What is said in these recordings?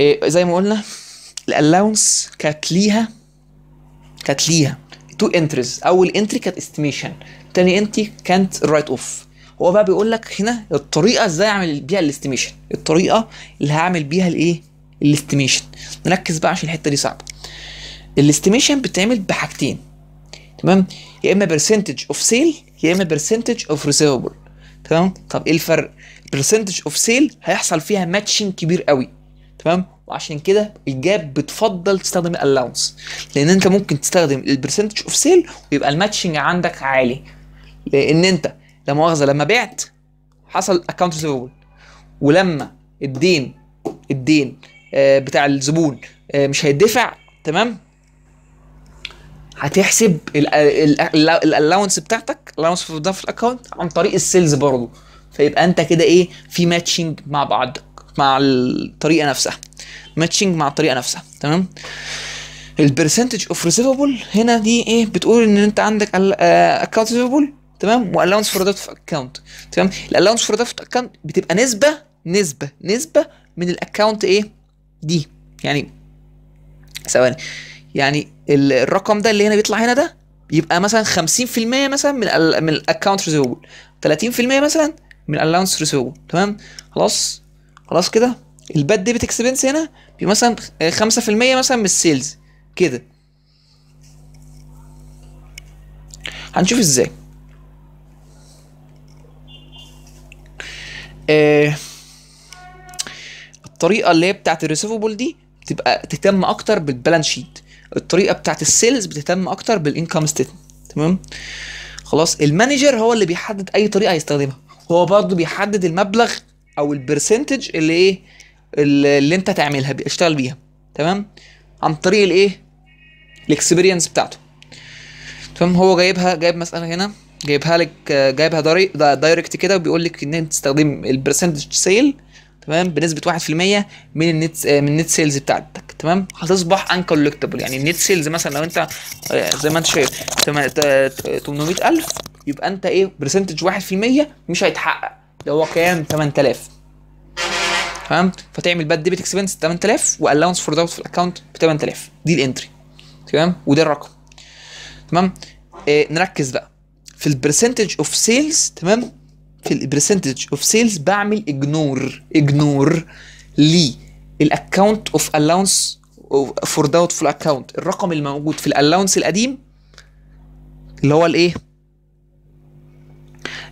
إيه زي ما قلنا الالاونس كانت ليها كانت ليها تو انتريز اول انتري كانت استيميشن تاني انتري كانت الرايت اوف هو بقى بيقول لك هنا الطريقه ازاي اعمل بيها الاستيميشن الطريقه اللي هعمل بيها الايه الاستيميشن نركز بقى عشان الحته دي صعبه الاستيميشن بتعمل بحاجتين تمام يا اما برسنتج اوف سيل يا اما برسنتج اوف ريسيفبل تمام طب ايه الفرق برسنتج اوف سيل هيحصل فيها ماتشنج كبير قوي تمام وعشان كده الجاب بتفضل تستخدم الاونس لان انت ممكن تستخدم البرسنتج اوف سيل ويبقى الماتشنج عندك عالي لان انت لا مؤاخذه لما بعت حصل اكونت ريسيفبل ولما الدين الدين آه، بتاع الزبون آه، مش هيدفع تمام هتحسب الالاونس بتاعتك الالاونس في الاكونت عن طريق السيلز برضه فيبقى انت كده ايه في ماتشنج مع بعض مع الطريقه نفسها ماتشنج مع الطريقه نفسها تمام البرسنتج اوف ريسيفبل هنا دي ايه بتقول ان انت عندك اكونت ريسيفبل آه، تمام والاونس فور دافت اكونت تمام الاونس فور دافت اكونت بتبقى نسبه نسبه نسبه من الاكونت ايه دي يعني ثواني يعني الرقم ده اللي هنا بيطلع هنا ده يبقى مثلا 50% مثلا من الـ من الاكونت ريسيفبل 30% مثلا من الاونس ريسيفبل تمام خلاص خلاص كده الباد ديبت اكسبنس هنا بيبقى مثلا 5% مثلا من السيلز كده هنشوف ازاي آه الطريقه اللي هي بتاعت الريسيفبل دي بتبقى تهتم اكتر بالبالانس شيت الطريقه بتاعت السيلز بتهتم اكتر بالانكم ستيتمنت تمام خلاص المانجر هو اللي بيحدد اي طريقه هيستخدمها هو برضه بيحدد المبلغ او البرسنتج اللي ايه اللي انت تعملها اشتغل بيها تمام عن طريق الايه الاكسبيرينس بتاعته تمام هو جايبها جايب مساله هنا جايبها لك جايبها دايركت كده وبيقول لك ان انت تستخدم البرسنتج سيل تمام بنسبه 1% من النت من النت سيلز بتاعتك تمام هتصبح ان كولكتبل يعني النت سيلز مثلا لو انت آه، زي ما انت شايف 800000 يبقى انت ايه برسنتج 1% مش هيتحقق اللي هو كام 8000 تمام فتعمل باد ديبت اكسبنس 8000 والاونس فور داوت في الاكونت ب 8000 دي الانتري تمام وده الرقم تمام آه نركز بقى في البرسنتج اوف سيلز تمام في البرسنتج اوف سيلز بعمل اجنور اجنور للاكونت اوف الاونس فور داوت في الاكونت الرقم الموجود في الاونس القديم اللي هو الايه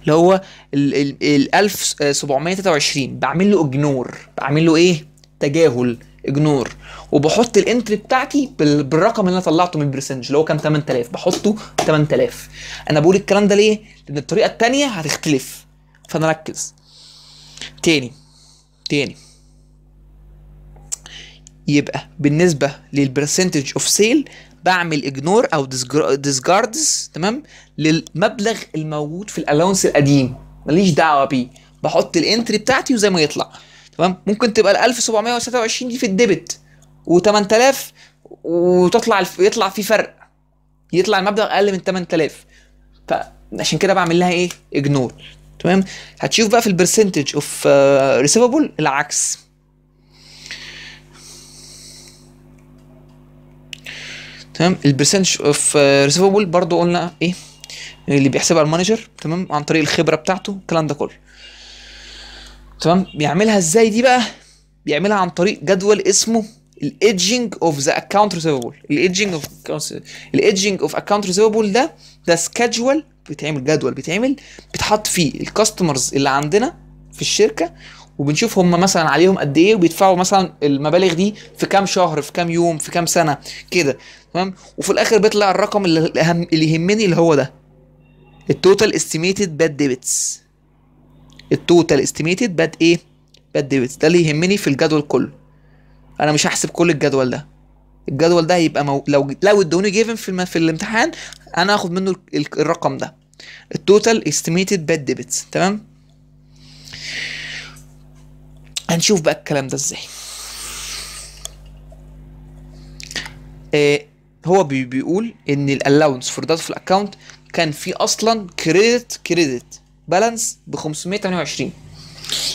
اللي هو ال 1723 بعمل له اجنور بعمل له ايه تجاهل اجنور وبحط الانتري بتاعتي بالرقم اللي انا طلعته من البرسنتج اللي هو كان 8000 بحطه 8000 انا بقول الكلام ده ليه لان الطريقه الثانيه هتختلف فانا ركز تاني تاني يبقى بالنسبه للبرسنتج اوف سيل بعمل اجنور او ديسجاردز تمام للمبلغ الموجود في الالونس القديم ماليش دعوه بيه بحط الانتري بتاعتي وزي ما يطلع تمام ممكن تبقى ال 1723 دي في الديبت و8000 وتطلع الف... يطلع في فرق يطلع المبلغ اقل من 8000 فعشان كده بعمل لها ايه اجنور تمام هتشوف بقى في البرسنتج اوف ريسيفبل العكس تمام البرسنتج اوف ريسيفبل برضو قلنا ايه اللي بيحسبها المانجر تمام عن طريق الخبره بتاعته الكلام ده كله تمام بيعملها ازاي دي بقى بيعملها عن طريق جدول اسمه الايدجنج اوف ذا اكونت ريسيفبل الايدجنج اوف الايدجنج اوف اكونت ريسيفبل ده ده سكادجول بيتعمل جدول بيتعمل بيتحط فيه الكاستمرز اللي عندنا في الشركه وبنشوف هم مثلا عليهم قد ايه وبيدفعوا مثلا المبالغ دي في كام شهر في كام يوم في كام سنه كده تمام وفي الاخر بيطلع الرقم اللي, هم اللي يهمني اللي هو ده التوتال استيميتد باد ديبتس التوتال استيميتد باد ايه باد ديبتس ده اللي يهمني في الجدول كله انا مش هحسب كل الجدول ده الجدول ده هيبقى مو... لو لو ادوني جيفن في, الم... في الامتحان انا هاخد منه الرقم ده التوتال استيميتد باد ديبتس تمام هنشوف بقى الكلام ده ازاي آه، هو بيقول ان الالاونس فور داتا في الاكونت كان في اصلا كريدت كريدت بالانس ب 528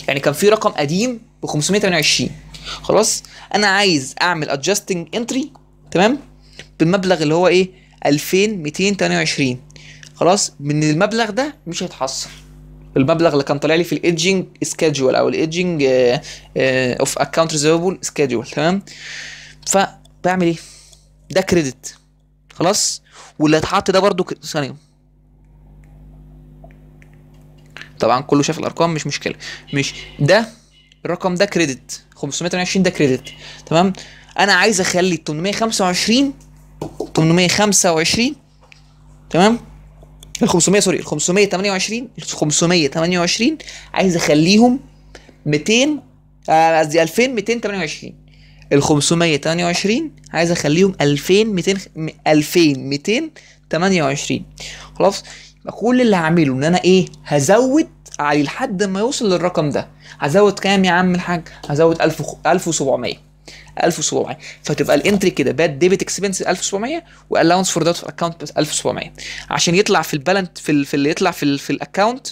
يعني كان في رقم قديم ب 528 خلاص انا عايز اعمل ادجاستنج انتري تمام بالمبلغ اللي هو ايه 2228 خلاص من المبلغ ده مش هيتحصل المبلغ اللي كان طالع لي في الايدجنج سكادجول او الايدجنج اوف اكونت ريزيرفبل سكادجول تمام فبعمل ايه ده كريدت خلاص واللي اتحط ده برده ثانيه طبعا كله شاف الارقام مش مشكله مش ده الرقم ده كريدت 528 ده كريدت تمام انا عايز اخلي 825 825 تمام ال 500 سوري ال 528 ال 528 عايز اخليهم 200 آه، قصدي 2228 ال 528 عايز اخليهم 2200 2228 خلاص يبقى كل اللي هعمله ان انا ايه هزود عليه لحد ما يوصل للرقم ده هزود كام يا عم الحاج هزود 1000 1700 1700 فتبقى الانتري كده باد ديبت اكسبنس 1700 والاونس فور دوت اكونت 1700 عشان يطلع في البالانس في, في اللي يطلع في ال... في الاكونت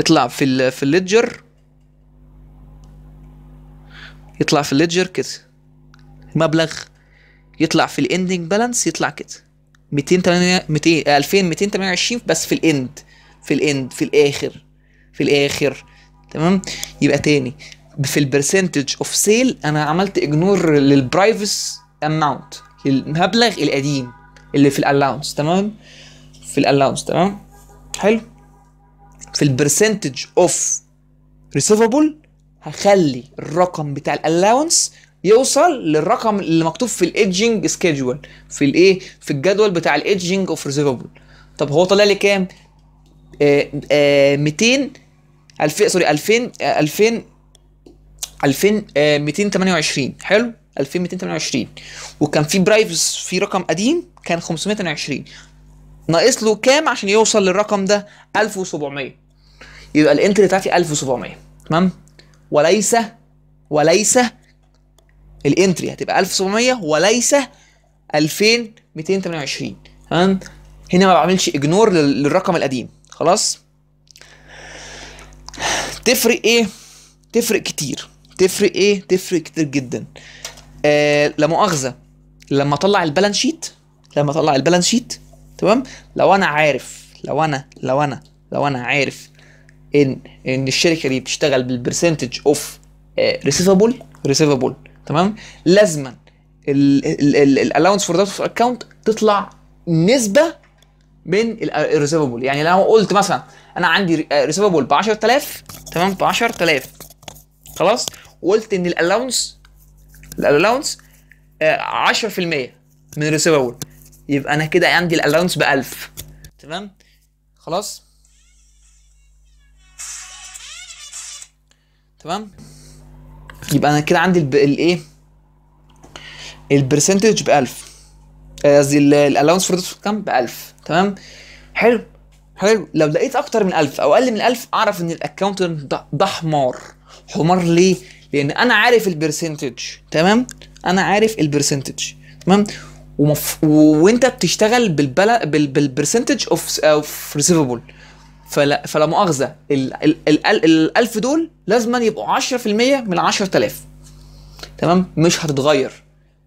يطلع في ال... في الليدجر يطلع في الليدجر كده مبلغ يطلع في الاندنج بالانس يطلع كده 2228 بس في الاند في الاند في الاخر في الاخر تمام يبقى تاني في البرسنتج اوف سيل انا عملت اجنور للبرايفس اماونت المبلغ القديم اللي في الالاونس تمام في الالاونس تمام حلو في البرسنتج اوف ريسيفبل هخلي الرقم بتاع الالاونس يوصل للرقم اللي مكتوب في الايدجنج سكيدجول في الايه في الجدول بتاع الايدجنج اوف ريسيفبل طب هو طلع لي كام 200 آه، 2000 آه، سوري 2000 2000 آه، 2228 آه، حلو 2228 وكان في برايفز في رقم قديم كان 520 ناقص له كام عشان يوصل للرقم ده 1700 يبقى الانتري بتاعتي 1700 تمام وليس وليس الانتري هتبقى 1700 وليس 2228 تمام هنا ما بعملش اجنور للرقم القديم خلاص تفرق ايه تفرق كتير تفرق ايه تفرق كتير جدا آه لا مؤاخذه لما اطلع البالانس شيت لما اطلع البالانس شيت تمام لو انا عارف لو انا لو انا لو انا عارف ان ان الشركه دي بتشتغل بالبرسنتج اوف ريسيفابل ريسيفابل تمام لازما الالاونس فور ذات اكونت تطلع نسبه من الريسيفابل آه، يعني لو قلت مثلا انا عندي ريسيفابل ب 10000 تمام ب 10000 خلاص وقلت ان الالاونس الالاونس 10% آه، من الريسيفر يبقى انا كده عندي الالاونس ب 1000 تمام خلاص تمام يبقى انا كده عندي الايه البرسنتج ب 1000 قصدي الالاونس فور كام ب 1000 تمام حلو حلو لو لقيت اكتر من 1000 او اقل من 1000 اعرف ان الاكونت ده حمار حمار ليه لان انا عارف البرسنتج تمام انا عارف البرسنتج تمام ومف... وانت بتشتغل بالبل... بال... بالبرسنتج اوف اوف ريسيفبل فلا فلا مؤاخذه ال... ال... ال... ال... 1000 دول لازم يبقوا 10% من 10000 تمام مش هتتغير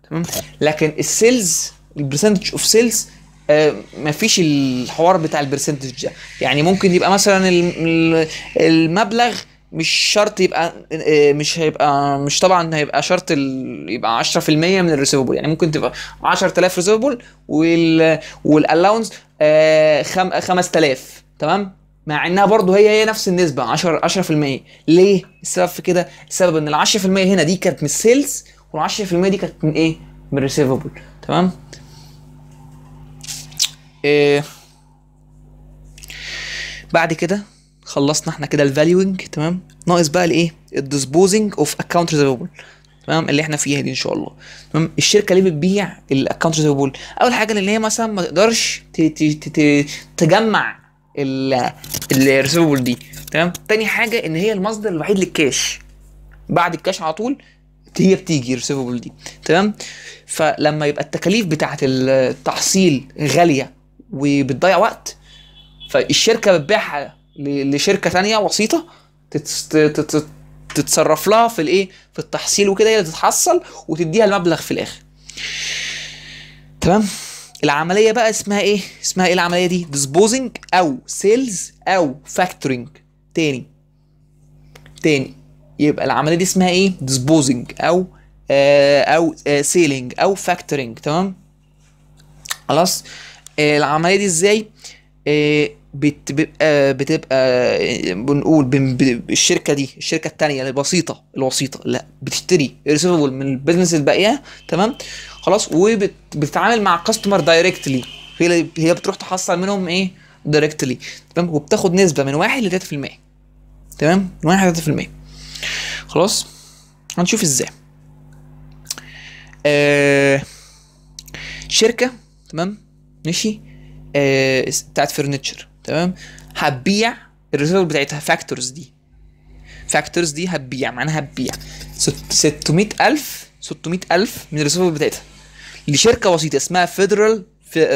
تمام لكن السيلز البرسنتج اوف سيلز ما مفيش الحوار بتاع البرسنتج ده يعني ممكن يبقى مثلا المبلغ مش شرط يبقى آه، مش هيبقى مش طبعا هيبقى شرط يبقى 10% من الريسيفبل يعني ممكن تبقى 10000 ريسيفبل وال والالاونس آه، 5000 تمام مع انها برضو هي هي نفس النسبه 10 10% ليه السبب في كده السبب ان ال 10% هنا دي كانت من السيلز وال 10% دي كانت من ايه من الريسيفبل تمام إيه بعد كده خلصنا احنا كده الفاليوينج تمام ناقص بقى الايه الديسبوزنج اوف اكونت ريزيفبل تمام اللي احنا فيها دي ان شاء الله تمام الشركه ليه بتبيع الاكونت ريزيفبل اول حاجه ان هي مثلا ما تقدرش تجمع الريزيفبل دي تمام تاني حاجه ان هي المصدر الوحيد للكاش بعد الكاش على طول هي بتيجي الريسيفبل دي تمام فلما يبقى التكاليف بتاعه التحصيل غاليه وبتضيع وقت فالشركه بتبيعها لشركه تانية وسيطه تتصرف لها في الايه في التحصيل وكده هي اللي تتحصل وتديها المبلغ في الاخر تمام العمليه بقى اسمها ايه اسمها ايه العمليه دي ديسبوزنج او سيلز او فاكتورنج تاني تاني يبقى العمليه دي اسمها ايه ديسبوزنج او آه او آه سيلينج او فاكتورنج تمام خلاص آه العمليه دي ازاي آه بتبقى آه، بتبقى بنقول الشركه دي الشركه الثانيه يعني البسيطه الوسيطه لا بتشتري ريسيفبل من البيزنس الباقيه تمام خلاص وبتتعامل مع كاستمر دايركتلي هي هي بتروح تحصل منهم ايه دايركتلي تمام وبتاخد نسبه من 1 ل 3% تمام من 1 ل 3% خلاص هنشوف ازاي آه شركه تمام ماشي آه بتاعت فرنتشر تمام هتبيع الريسيفر بتاعتها فاكتورز دي فاكتورز دي هتبيع معناها هتبيع 600000 600000 من الريسيفر بتاعتها لشركه بسيطه اسمها فيدرال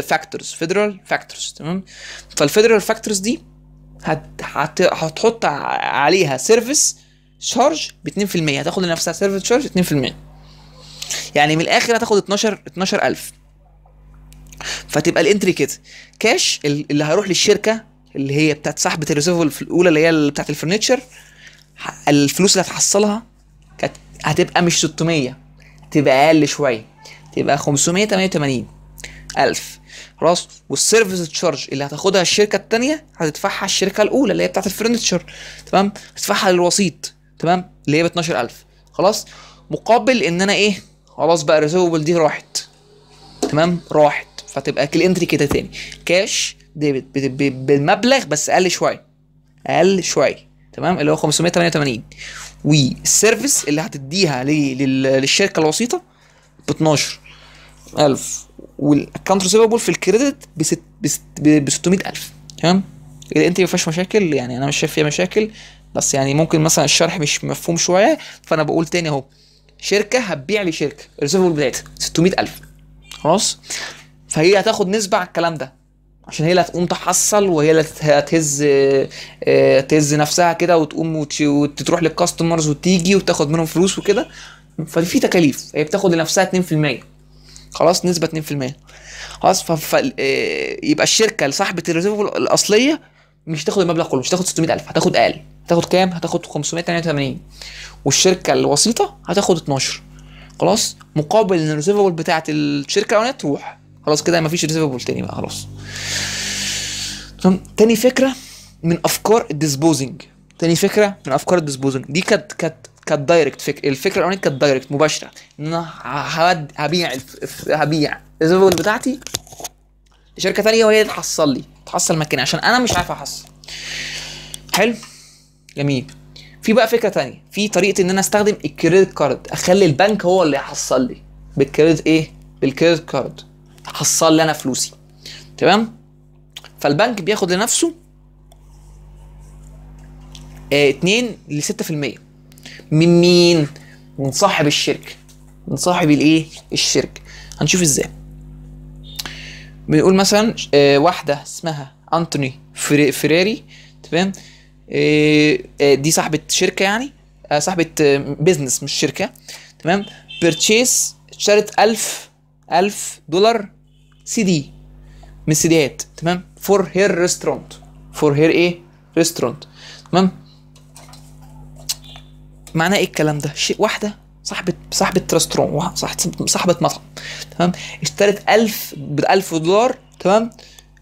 فاكتورز فيدرال فاكتورز تمام فالفيدرال فاكتورز دي هت... هتحط عليها سيرفيس شارج ب 2% هتاخد لنفسها سيرفيس شارج 2% يعني من الاخر هتاخد 12 12000 فتبقى الانتري كده كاش اللي هيروح للشركه اللي هي بتاعت سحبه الريسيفبل الاولى اللي هي بتاعت الفرنتشر الفلوس اللي هتحصلها كانت هتبقى مش 600 تبقى اقل شويه تبقى 588 الف خلاص والسيرفيس تشارج اللي هتاخدها الشركه الثانيه هتدفعها الشركه الاولى اللي هي بتاعت الفرنتشر تمام هتدفعها للوسيط تمام اللي هي ب 12000 خلاص مقابل ان انا ايه خلاص بقى الريسيفبل دي راحت تمام راحت فتبقى كل انتري كده تاني كاش ديبت بالمبلغ بس اقل شويه اقل شويه تمام اللي هو 588 والسيرفيس اللي هتديها للشركه الوسيطه ب 12000 والاكونت ريسيفبل في الكريدت ب 600000 تمام الانتري ما فيهاش مشاكل يعني انا مش شايف فيها مشاكل بس يعني ممكن مثلا الشرح مش مفهوم شويه فانا بقول تاني اهو شركه هتبيع لشركه الريسيفبل بتاعتها 600000 خلاص فهي هتاخد نسبه على الكلام ده عشان هي اللي هتقوم تحصل وهي اللي هتهز آه، تهز نفسها كده وتقوم وتروح للكاستمرز وتيجي وتاخد منهم فلوس وكده ففي تكاليف هي بتاخد لنفسها 2% خلاص نسبه 2% خلاص ف... آه، يبقى الشركه صاحبه الريزيرف الاصليه مش هتاخد المبلغ كله مش هتاخد 600000 هتاخد اقل هتاخد كام هتاخد 588 والشركه الوسيطه هتاخد 12 خلاص مقابل ان الريسيفبل بتاعه الشركه الاولانيه تروح خلاص كده مفيش ريسيفبل تاني بقى خلاص تمام تاني فكره من افكار الديسبوزنج تاني فكره من افكار الديسبوزنج دي كانت كانت كانت دايركت فكره الفكره الاولانيه كانت دايركت مباشره ان انا هبيع هبيع الريسيفبل بتاعتي لشركه ثانيه وهي تحصل لي تحصل مكاني عشان انا مش عارف احصل حلو جميل في بقى فكره تانية في طريقه ان انا استخدم الكريدت كارد اخلي البنك هو اللي يحصل لي بالكريدت ايه بالكريدت كارد حصل لي انا فلوسي تمام فالبنك بياخد لنفسه 2 آه، ل 6% من مين؟ من صاحب الشركه من صاحب الايه؟ الشركه هنشوف ازاي بنقول مثلا آه، واحده اسمها انتوني فيراري تمام آه، دي صاحبه شركه يعني صاحبه بيزنس مش شركه تمام بيرتشيس اشترت 1000 1000 دولار سي دي من السيديات تمام فور هير ريستورانت فور هير ايه ريستورانت تمام معناه ايه الكلام ده شيء واحده صاحبة صاحبة ريستوران صاحبة مطعم تمام اشترت 1000 ب 1000 دولار تمام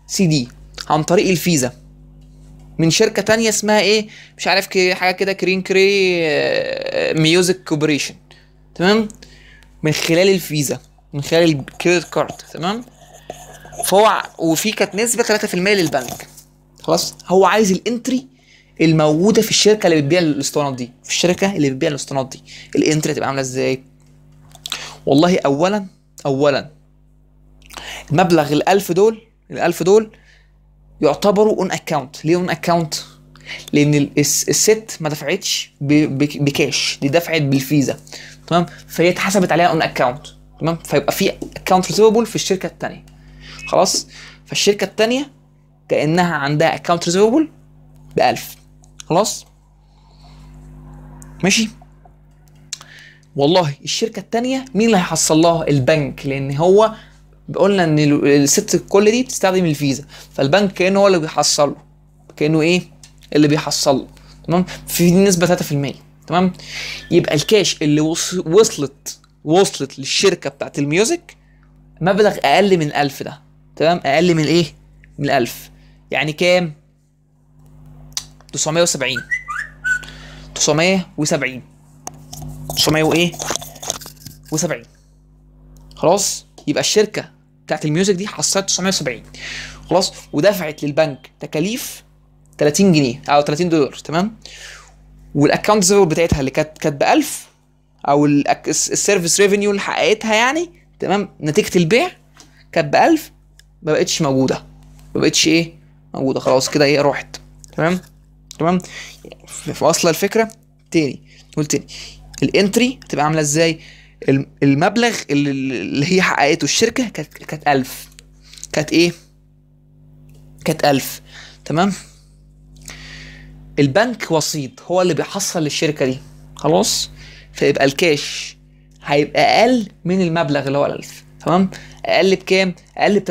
سي دي عن طريق الفيزا من شركة تانية اسمها ايه مش عارف حاجة كده كرين كري آه، ميوزك كوبريشن تمام من خلال الفيزا من خلال الكريدت كارد تمام فهو وفي كانت نسبه 3% للبنك خلاص هو عايز الانتري الموجوده في الشركه اللي بتبيع الاسطوانات دي في الشركه اللي بتبيع الاسطوانات دي الانتري هتبقى عامله ازاي والله اولا اولا مبلغ ال1000 دول ال1000 دول يعتبروا اون اكونت ليه اون اكونت لان الست ما دفعتش بكاش دي دفعت بالفيزا تمام فهي اتحسبت عليها اون اكونت تمام فيبقى في اكونت ريسيفبل في الشركه الثانيه خلاص فالشركه الثانيه كانها عندها اكونت ريزيفبل ب 1000 خلاص ماشي والله الشركه الثانيه مين اللي هيحصل لها البنك لان هو قلنا ان الست الكل دي بتستخدم الفيزا فالبنك كانه هو اللي بيحصله كانه ايه اللي بيحصل له تمام في نسبه 3% تمام يبقى الكاش اللي وصلت وصلت للشركه بتاعت الميوزك مبلغ اقل من 1000 ده تمام اقل من الايه من 1000 يعني كام 970 970 900 وايه و70 خلاص يبقى الشركه بتاعت الميوزك دي حصلت 970 خلاص ودفعت للبنك تكاليف 30 جنيه او 30 دولار تمام والاكونت زيرو بتاعتها اللي كانت كانت ب 1000 او السيرفيس ريفينيو اللي حققتها يعني تمام نتيجه البيع كانت ب 1000 ما بقتش موجوده ما بقتش ايه موجوده خلاص كده ايه راحت تمام تمام في اصل الفكره تاني نقول تاني الانتري هتبقى عامله ازاي المبلغ اللي هي حققته الشركه كانت كانت 1000 كانت ايه كانت 1000 تمام البنك وسيط هو اللي بيحصل للشركه دي خلاص فيبقى الكاش هيبقى اقل من المبلغ اللي هو 1000 تمام اقل بكام؟ اقل ب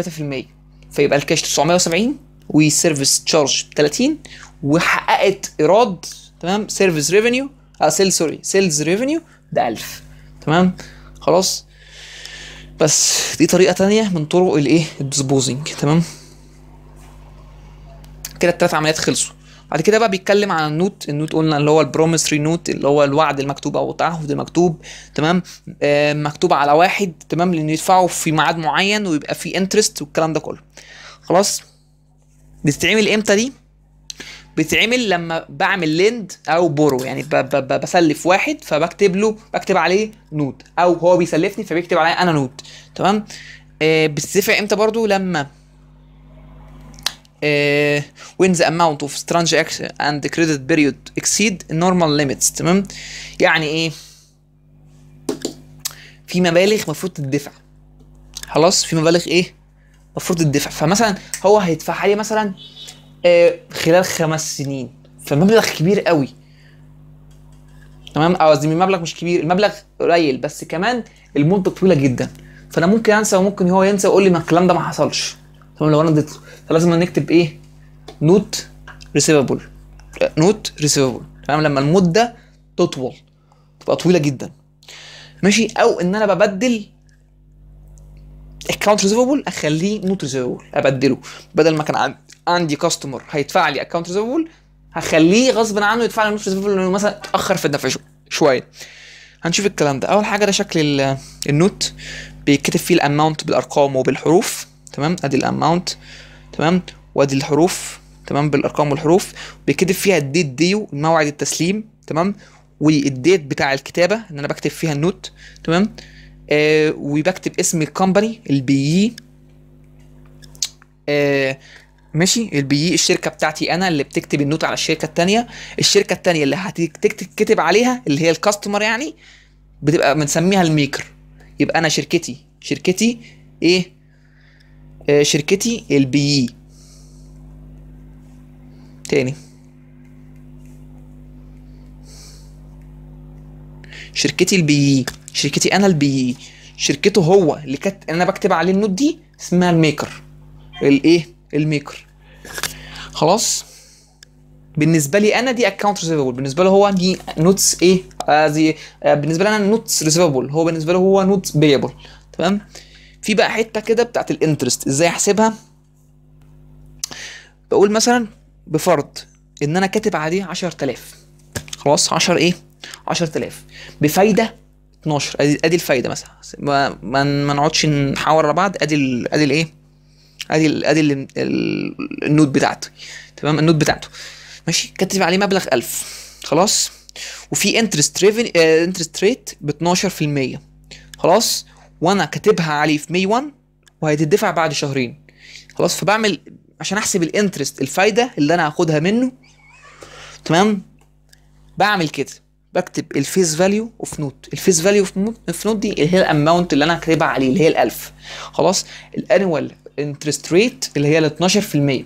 3% فيبقى الكاش 970 وسيرفيس تشارج 30 وحققت ايراد تمام سيرفيس ريفينيو اه سيل سوري سيلز ريفينيو ده 1000 تمام خلاص بس دي طريقه تانية من طرق الايه الديسبوزنج تمام كده الثلاث عمليات خلصوا بعد كده بقى بيتكلم عن النوت النوت قلنا اللي هو البروميسري نوت اللي هو الوعد المكتوب او التعهد المكتوب تمام آه مكتوب على واحد تمام لانه يدفعه في ميعاد معين ويبقى في انترست والكلام ده كله خلاص بتتعمل امتى دي بتتعمل لما بعمل لند او بورو يعني ب ب ب بسلف واحد فبكتب له بكتب عليه نوت او هو بيسلفني فبيكتب عليا انا نوت تمام آه بتتفق امتى برضو لما Uh, when the amount of transaction and the credit period exceed normal limits تمام يعني ايه في مبالغ المفروض تدفع خلاص في مبالغ ايه المفروض تدفع فمثلا هو هيدفعها لي مثلا آه خلال خمس سنين فمبلغ كبير قوي تمام او قصدي المبلغ مش كبير المبلغ قليل بس كمان المده طويله جدا فانا ممكن انسى وممكن هو ينسى ويقول لي ما الكلام ده ما حصلش طبعا لو انا له فلازم نكتب ايه نوت ريسيفابل آه، نوت ريسيفابل تمام لما المده تطول تبقى طويله جدا ماشي او ان انا ببدل اكونت ريسيفابل اخليه نوت ريسيفابل ابدله بدل ما كان عندي كاستمر هيدفع لي اكونت ريسيفابل هخليه غصب عنه يدفع لي نوت ريسيفابل لانه مثلا اتاخر في الدفع شويه هنشوف الكلام ده اول حاجه ده شكل النوت بيتكتب فيه الاماونت بالارقام وبالحروف تمام ادي الاماونت تمام وادي الحروف تمام بالارقام والحروف بيتكتب فيها الديت ديو موعد التسليم تمام والديت بتاع الكتابه ان انا بكتب فيها النوت تمام آه وبكتب اسم الكومباني البي e. آه ماشي البي e، الشركه بتاعتي انا اللي بتكتب النوت على الشركه الثانيه الشركه الثانيه اللي هتكتب عليها اللي هي الكاستمر يعني بتبقى بنسميها الميكر يبقى انا شركتي شركتي ايه آه، شركتي البي e. تاني شركتي البي e. شركتي انا البي e. شركته هو اللي كانت انا بكتب عليه النوت دي اسمها الميكر الايه الميكر خلاص بالنسبه لي انا دي اكونت ريسيفبل بالنسبه له هو دي نوتس ايه آه دي آه بالنسبه لي انا نوتس ريسيفبل هو بالنسبه له هو نوتس بيبل تمام في بقى حته كده بتاعت الانترست ازاي احسبها بقول مثلا بفرض ان انا كاتب عليه 10000 خلاص 10 ايه 10000 بفايده 12 ادي ادي الفايده مثلا ما ما نقعدش نحاور على بعض ادي الـ ادي الايه ادي الـ ادي الـ النوت بتاعته تمام النوت بتاعته ماشي كاتب عليه مبلغ 1000 خلاص وفي انترست ريفن انترست ريت ب 12% خلاص وانا كاتبها عليه في مي 1 وهيتدفع بعد شهرين خلاص فبعمل عشان احسب الانترست الفايده اللي انا هاخدها منه تمام بعمل كده بكتب الفيس فاليو اوف نوت الفيس فاليو اوف نوت دي اللي هي الاماونت اللي انا كاتبها عليه اللي هي ال1000 خلاص الانوال انترست ريت اللي هي ال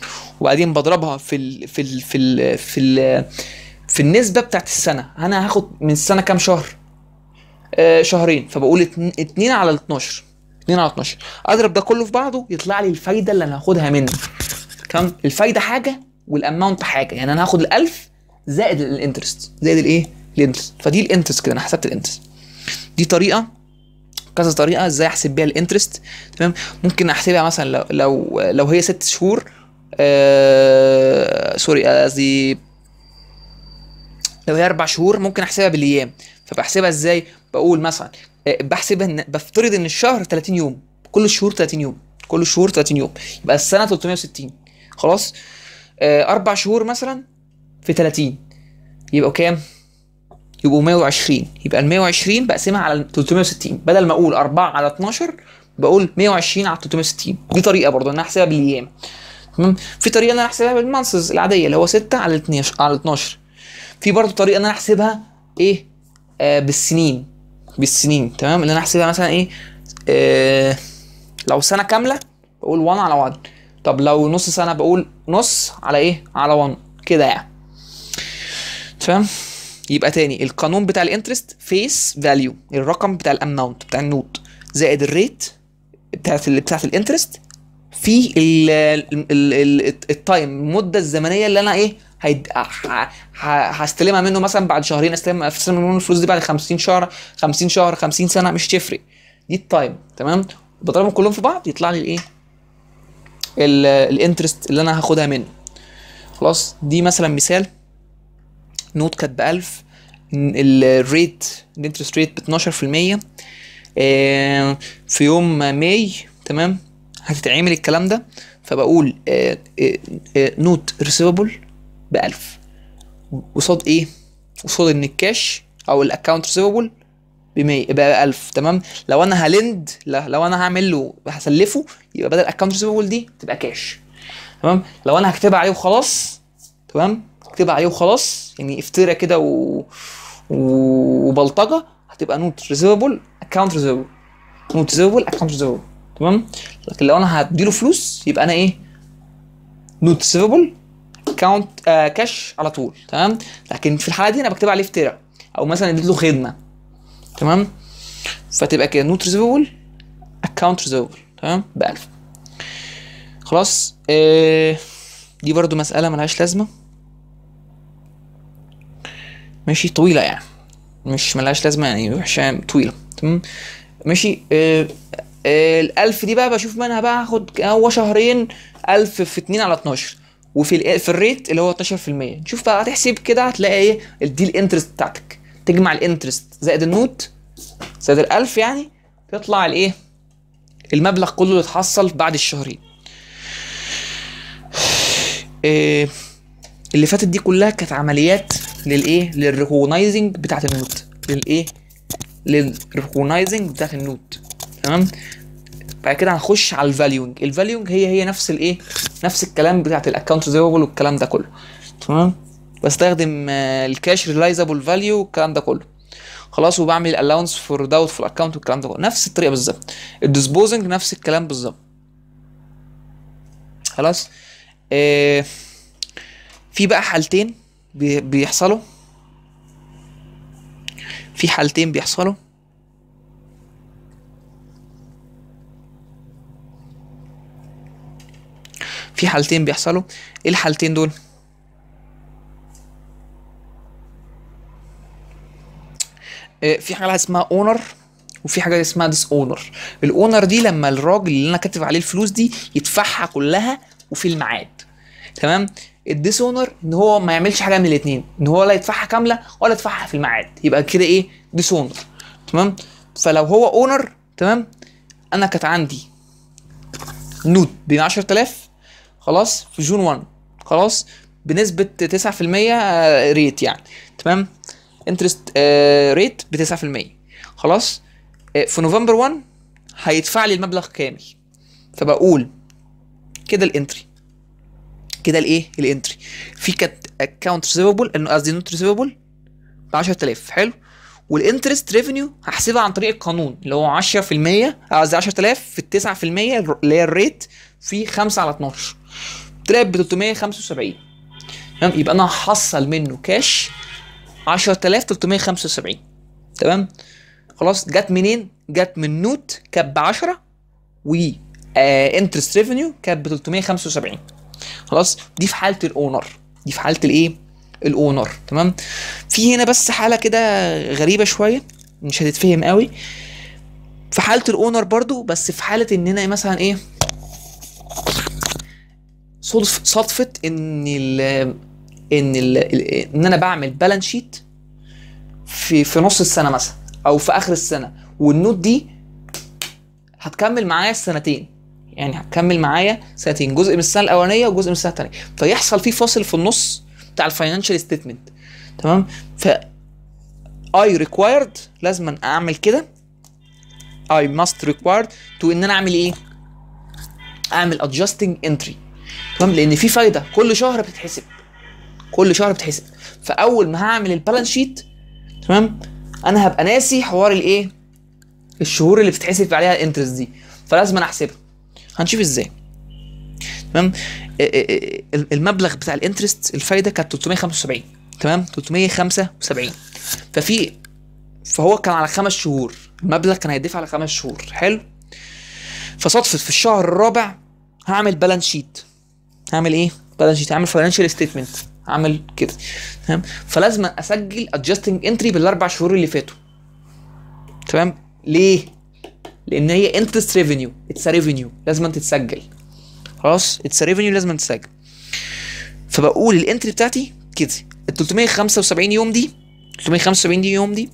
12% وبعدين بضربها في الـ في الـ في الـ في الـ في النسبه بتاعت السنه انا هاخد من السنه كام شهر آه، شهرين فبقول 2 على 12 2 على 12 اضرب ده كله في بعضه يطلع لي الفايده اللي انا هاخدها منه كم الفايده حاجه والاماونت حاجه يعني انا هاخد ال1000 زائد الانترست زائد الايه الانترست فدي الانترست كده انا حسبت الانترست دي طريقه كذا طريقه ازاي احسب بيها الانترست تمام ممكن احسبها مثلا لو لو لو هي ست شهور آه سوري قصدي لو هي اربع شهور ممكن احسبها بالايام فبحسبها ازاي بقول مثلا آه، بحسب ان بفترض ان الشهر 30 يوم كل الشهور 30 يوم كل الشهور 30 يوم يبقى السنه 360 خلاص آه، اربع شهور مثلا في 30 يبقوا كام يبقوا 120 يبقى ال 120 بقسمها على 360 بدل ما اقول 4 على 12 بقول 120 على 360 دي طريقه برضه انا احسبها بالايام تمام في طريقه ان انا احسبها بالمانسز العاديه اللي هو 6 على 12 على 12 في برضه طريقه ان انا احسبها ايه آه بالسنين بالسنين تمام ان انا احسبها مثلا ايه آه لو سنه كامله بقول 1 على 1 طب لو نص سنه بقول نص على ايه على 1 كده يعني تمام يبقى تاني القانون بتاع الانترست فيس فاليو الرقم بتاع الاماونت بتاع النوت زائد الريت بتاعت بتاعت الانترست في التايم المده الزمنيه اللي انا ايه هيد... هستلمها منه مثلا بعد شهرين استلم استلم منه الفلوس دي بعد 50 شهر 50 شهر 50 سنه مش تفرق دي التايم تمام بضربهم كلهم في بعض يطلع لي الايه الانترست اللي انا هاخدها منه خلاص دي مثلا مثال نوت كانت ب 1000 الريت الانترست ريت ب 12% آه، في يوم ماي تمام هتتعمل الكلام ده فبقول نوت ريسيفبل ب 1000 قصاد ايه؟ قصاد ان الكاش او الاكونت ريسيفبل ب 100 يبقى 1000 تمام لو انا هلند لو انا هعمل له هسلفه يبقى بدل الاكونت ريسيفبل دي تبقى كاش تمام لو انا هكتبها عليه وخلاص تمام هكتبها عليه وخلاص يعني افترا كده و... وبلطجه هتبقى نوت ريسيفبل اكونت ريسيفبل نوت ريسيفبل اكونت ريسيفبل تمام لكن لو انا هديله فلوس يبقى انا ايه نوت سيفبل كاونت آه، كاش على طول تمام لكن في الحاله دي انا بكتب عليه افتراء او مثلا اديت له خدمه تمام فتبقى كده نوت ريزيفبل اكونت ريزيفبل تمام ب 1000 خلاص آه دي برده مساله ملهاش لازمه ماشي طويله يعني مش ملهاش لازمه يعني وحشه يعني، طويله تمام ماشي آه الألف دي بقى بشوف منها بقى هاخد هو شهرين ألف في اتنين على اتناشر وفي في الريت اللي هو 12% نشوف بقى هتحسب كده هتلاقي ايه دي الانترست بتاعتك تجمع الانترست زائد النوت زائد الألف يعني تطلع الايه المبلغ كله اللي اتحصل بعد الشهرين إيه اللي فاتت دي كلها كانت عمليات للايه للريكوجنايزنج بتاعت النوت للايه للريكوجنايزنج بتاعت النوت تمام بعد كده هنخش على الفاليوينج الفاليوينج هي هي نفس الايه نفس الكلام بتاعت الاكونت ريزيفبل والكلام ده كله تمام بستخدم الكاش ريلايزابل فاليو والكلام ده كله خلاص وبعمل الاونس فور داوت في الاكونت والكلام ده كله نفس الطريقه بالظبط الديسبوزنج نفس الكلام بالظبط خلاص آه في بقى حالتين بيحصلوا في حالتين بيحصلوا في حالتين بيحصلوا ايه الحالتين دول آه، في حاجه اسمها اونر وفي حاجه اسمها ديس اونر الاونر دي لما الراجل اللي انا كاتب عليه الفلوس دي يدفعها كلها وفي الميعاد تمام الديس اونر ان هو ما يعملش حاجه من الاثنين ان هو لا يدفعها كامله ولا يدفعها في الميعاد يبقى كده ايه ديس اونر تمام فلو هو اونر تمام انا كانت عندي نوت ب 10000 خلاص في جون 1 خلاص بنسبه 9% ريت آه، يعني تمام انترست ريت ب 9% خلاص آه، في نوفمبر 1 هيدفع لي المبلغ كامل فبقول كده الانتري كده الايه الانتري في كانت اكونت ريسيفبل انه قصدي نوت ريسيفبل ب 10000 حلو والانترست ريفينيو هحسبها عن طريق القانون اللي هو 10% قصدي 10000 في 9% اللي هي الريت في 5 على 12 تراب ب 375 تمام يبقى انا هحصل منه كاش 10375 تمام خلاص جت منين جت من نوت كاب ب 10 و انترست ريفينيو كانت ب 375 آه، خلاص دي في حاله الاونر دي في حاله الايه الاونر تمام في هنا بس حاله كده غريبه شويه مش هتتفهم قوي في حاله الاونر برضو بس في حاله ان انا مثلا ايه صدف صدفه ان الـ ان الـ ان انا بعمل بالانس شيت في في نص السنه مثلا او في اخر السنه والنوت دي هتكمل معايا السنتين يعني هتكمل معايا سنتين جزء من السنه الاولانيه وجزء من السنه الثانيه فيحصل في فاصل في النص بتاع الفاينانشال ستيتمنت تمام ف اي ريكوايرد لازم اعمل كده اي ماست ريكوايرد تو ان انا اعمل ايه اعمل ادجستنج انتري تمام لان في فايده كل شهر بتتحسب كل شهر بتتحسب فاول ما هعمل البالانس شيت تمام انا هبقى ناسي حوار الايه الشهور اللي بتتحسب عليها الانترست دي فلازم انا احسبها هنشوف ازاي تمام آه، آه، آه، المبلغ بتاع الانترست الفايده كانت 375 تمام 375 ففي فهو كان على خمس شهور المبلغ كان هيدفع على خمس شهور حلو فصدفت في الشهر الرابع هعمل بالانس شيت هعمل ايه بالانس شيت هعمل فاينانشال ستيتمنت هعمل كده تمام فلازم اسجل ادجستنج انتري بالاربع شهور اللي فاتوا تمام ليه لان هي انترست ريفينيو اتس ريفينيو لازم تتسجل خلاص اتس ريفينيو لازم تتسجل فبقول الانتري بتاعتي كده ال 375 يوم دي 375 دي يوم دي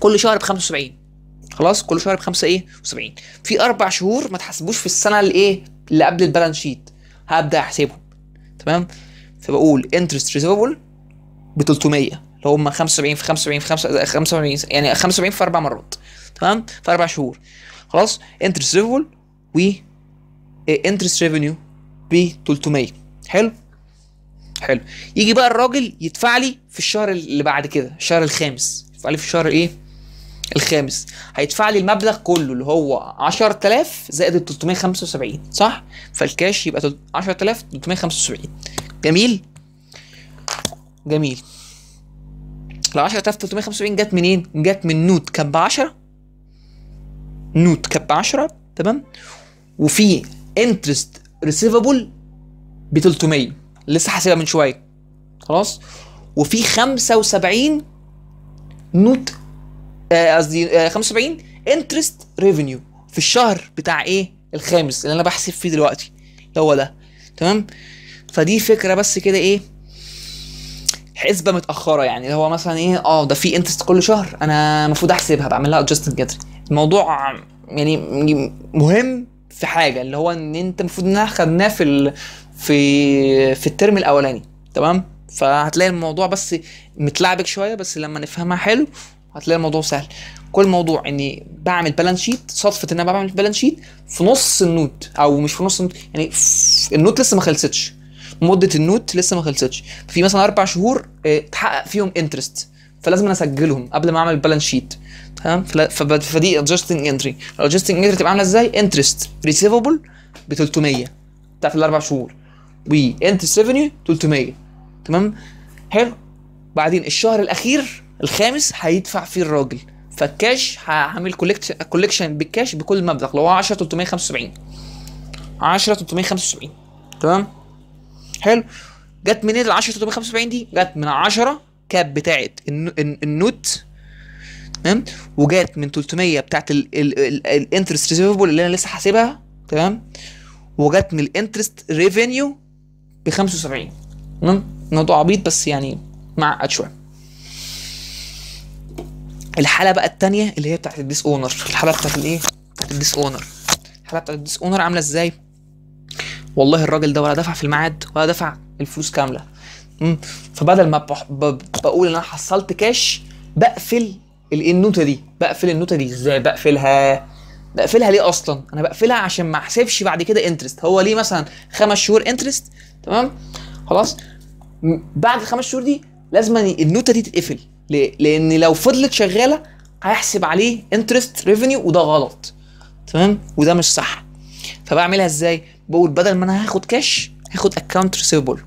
كل شهر ب 75 خلاص كل شهر ب 5 ايه 70 في اربع شهور ما تحسبوش في السنه الايه اللي قبل البالانس شيت هبدا احسبهم تمام فبقول انترست ريزيفبل ب 300 اللي هم 75 في 75 في 75 يعني 75 في اربع مرات تمام في اربع شهور خلاص انترست ريزيفبل و انترست ريفينيو ب 300 حلو حلو يجي بقى الراجل يدفع لي في الشهر اللي بعد كده الشهر الخامس يدفع لي في الشهر ايه الخامس هيدفع لي المبلغ كله اللي هو 10000 زائد ال 375 صح؟ فالكاش يبقى 10375 جميل؟ جميل ال 10375 جت منين؟ جت من نوت ب 10 نوت ب 10 تمام؟ وفي انترست ريسيفابل ب 300 لسه حاسبها من شويه خلاص وفي 75 نوت آه، قصدي 75 انترست ريفينيو في الشهر بتاع ايه الخامس اللي انا بحسب فيه دلوقتي هو ده تمام فدي فكره بس كده ايه حسبه متاخره يعني اللي هو مثلا ايه اه ده في انترست كل شهر انا المفروض احسبها بعمل لها ادجستمنت جدري الموضوع يعني مهم في حاجه اللي هو ان انت المفروض ان خدناه في ال... في في الترم الاولاني تمام فهتلاقي الموضوع بس متلعبك شويه بس لما نفهمها حلو هتلاقي الموضوع سهل كل موضوع اني بعمل بالانس شيت صدفه ان انا بعمل بالانس شيت في نص النوت او مش في نص النوت يعني النوت لسه ما خلصتش مده النوت لسه ما خلصتش في مثلا اربع شهور اتحقق آه، فيهم انترست فلازم اسجلهم قبل ما اعمل بالانس شيت تمام فدي ادجستنج انتري الادجستنج انتري تبقى عامله ازاي انترست ريسيفبل ب 300 بتاعت الاربع شهور وانترست ريفينيو 300 تمام حلو بعدين الشهر الاخير الخامس هيدفع فيه الراجل فالكاش هعمل كوليكشن بالكاش بكل مبلغ اللي هو 10 375 10 375 تمام حلو جت منين ال 10 375 دي جت من 10 كاب بتاعت النوت تمام وجت من 300 بتاعت الانترست ريسيفبل اللي انا لسه حاسبها تمام وجت من الانترست ريفينيو ب 75 تمام الموضوع عبيط بس يعني معقد شويه الحاله بقى الثانيه اللي هي بتاعت الديس اونر الحاله بتاعت الايه بتاعت الديس اونر الحاله بتاعت الديس اونر عامله ازاي والله الراجل ده ولا دفع في الميعاد ولا دفع الفلوس كامله فبدل ما بقول ان انا حصلت كاش بقفل النوته دي بقفل النوته دي ازاي بقفلها بقفلها ليه اصلا انا بقفلها عشان ما احسبش بعد كده انترست هو ليه مثلا خمس شهور انترست تمام خلاص بعد الخمس شهور دي لازم النوته دي تتقفل لان لو فضلت شغاله هيحسب عليه انترست ريفينيو وده غلط تمام وده مش صح فبعملها ازاي بقول بدل ما انا هاخد كاش هاخد اكونت ريسيفبل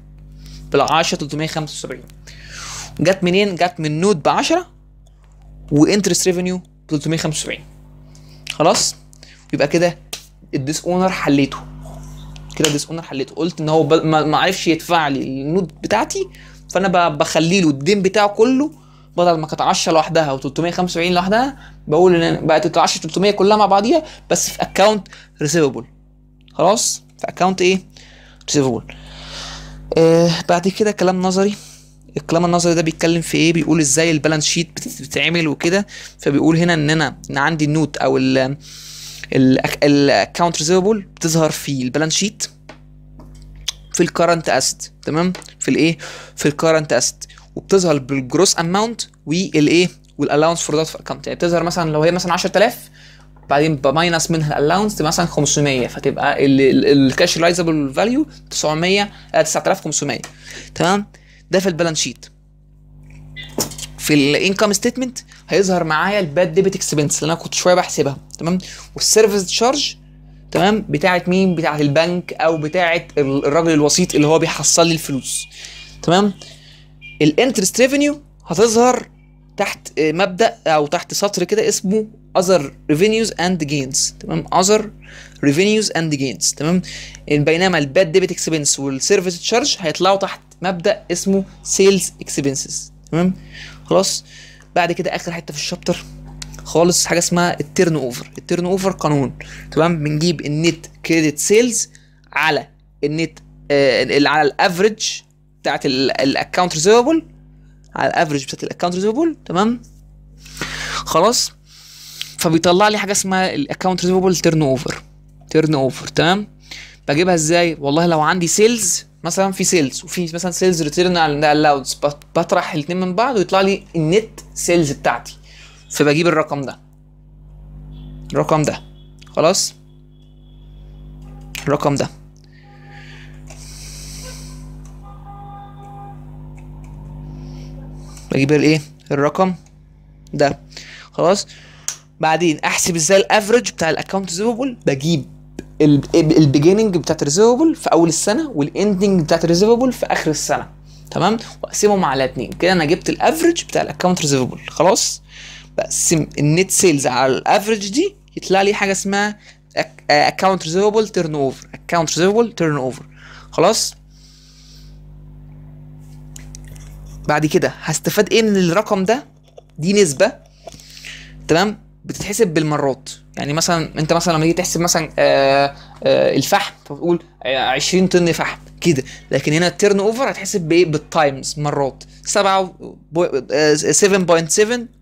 بال 10 375 جت منين جت من نود ب 10 وانترست ريفينيو 375 خلاص يبقى كده الديس اونر حليته كده الديس اونر حليته قلت ان هو ما عرفش يدفع لي النود بتاعتي فانا بخلي له الدين بتاعه كله بدل ما كانت 10 لوحدها و375 لوحدها بقول ان بقت 10 300 كلها مع بعضيها بس في اكونت ريسيفبل خلاص في اكونت ايه ريسيفبل آه بعد كده كلام نظري الكلام النظري ده بيتكلم في ايه بيقول ازاي البالانس شيت بتتعمل وكده فبيقول هنا ان انا ان عندي النوت او ال الاكونت ريزيفبل بتظهر في البالانس شيت في الكرنت اسيت تمام في الايه في الكرنت اسيت وبتظهر بالجروس اماونت والايه والالاونس فور ذات اكونت يعني بتظهر مثلا لو هي مثلا 10000 بعدين بماينس منها الالاونس مثلا 500 فتبقى الكاش ريلايزبل فاليو 900 9500 تمام ده في البالانس شيت في الانكم ستيتمنت هيظهر معايا الباد ديبت اكسبنس اللي انا كنت شويه بحسبها تمام والسيرفيس تشارج تمام بتاعه مين بتاعه البنك او بتاعه الراجل الوسيط اللي هو بيحصل لي الفلوس تمام الانترست ريفينيو هتظهر تحت مبدا او تحت سطر كده اسمه other revenues and gains تمام other revenues and gains تمام بينما الباد ديبت اكسبنس والسيرفيس تشارج هيطلعوا تحت مبدا اسمه سيلز اكسبنسز تمام خلاص بعد كده اخر حته في الشابتر خالص حاجه اسمها التيرن اوفر التيرن اوفر قانون تمام بنجيب النت كريدت سيلز على النت آه على الافريج بتاعت الاكونت ريزيفبل على الافرج بتاعت الاكونت ريزيفبل تمام خلاص فبيطلع لي حاجه اسمها الاكونت ريزيفبل تيرن اوفر تيرن اوفر تمام بجيبها ازاي والله لو عندي سيلز مثلا في سيلز وفي مثلا سيلز ريتيرن على اللاودز بطرح الاثنين من بعض ويطلع لي النت سيلز بتاعتي فبجيب الرقم ده الرقم ده خلاص الرقم ده اجيب الايه الرقم ده خلاص بعدين احسب ازاي الافرج بتاع الاكونت ريزيفبل بجيب البيجيننج بتاعت الريزيفبل في اول السنه والاندنج بتاعت الريزيفبل في اخر السنه تمام واقسمهم على اتنين كده انا جبت الافرج بتاع الاكونت ريزيفبل خلاص بقسم النت سيلز على الافرج دي يطلع لي حاجه اسمها اكونت ريزيفبل تيرن اوفر اكونت ريزيفبل تيرن اوفر خلاص بعد كده هستفاد ايه من الرقم ده دي نسبه تمام بتتحسب بالمرات يعني مثلا انت مثلا لما تيجي تحسب مثلا آآ آه، آآ آه، الفحم فتقول 20 آه، طن فحم كده لكن هنا التيرن اوفر هتحسب بايه بالتايمز مرات 7.7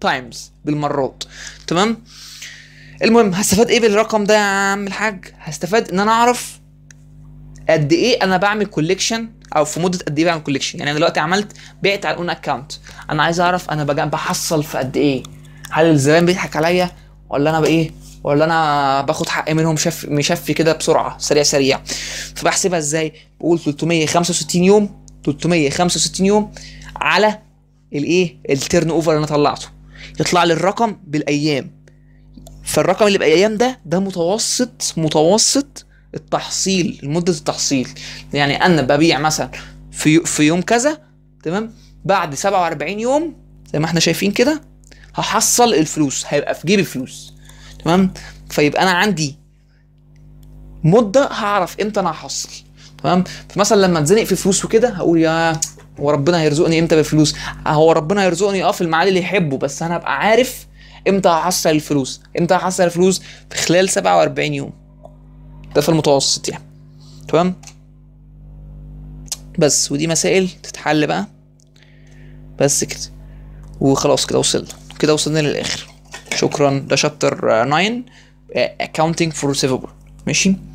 تايمز بالمرات تمام المهم هستفاد ايه بالرقم ده يا عم الحاج هستفاد ان انا اعرف قد ايه انا بعمل كوليكشن او في مده قد ايه بعمل كوليكشن يعني انا دلوقتي عملت بعت على الاون اكونت انا عايز اعرف انا بحصل في قد ايه هل الزبائن بيضحك عليا ولا انا بايه ولا انا باخد حقي منهم شف مشفي كده بسرعه سريع سريع فبحسبها ازاي بقول 365 يوم 365 يوم على الايه التيرن اوفر اللي انا طلعته يطلع لي الرقم بالايام فالرقم اللي بالايام ده ده متوسط متوسط التحصيل لمده التحصيل يعني انا ببيع مثلا في في يوم كذا تمام بعد 47 يوم زي ما احنا شايفين كده هحصل الفلوس هيبقى في جيبي فلوس تمام فيبقى انا عندي مده هعرف امتى انا هحصل تمام فمثلا لما اتزنق في فلوس وكده هقول يا هو ربنا هيرزقني امتى بالفلوس هو ربنا هيرزقني اه في المعالي اللي يحبه بس انا هبقى عارف امتى هحصل الفلوس امتى هحصل الفلوس في خلال 47 يوم ده في المتوسط يعني تمام بس ودي مسائل تتحل بقى بس كده وخلاص كده وصلنا كده وصلنا للاخر شكرا ده شابتر 9 accounting for receivable ماشي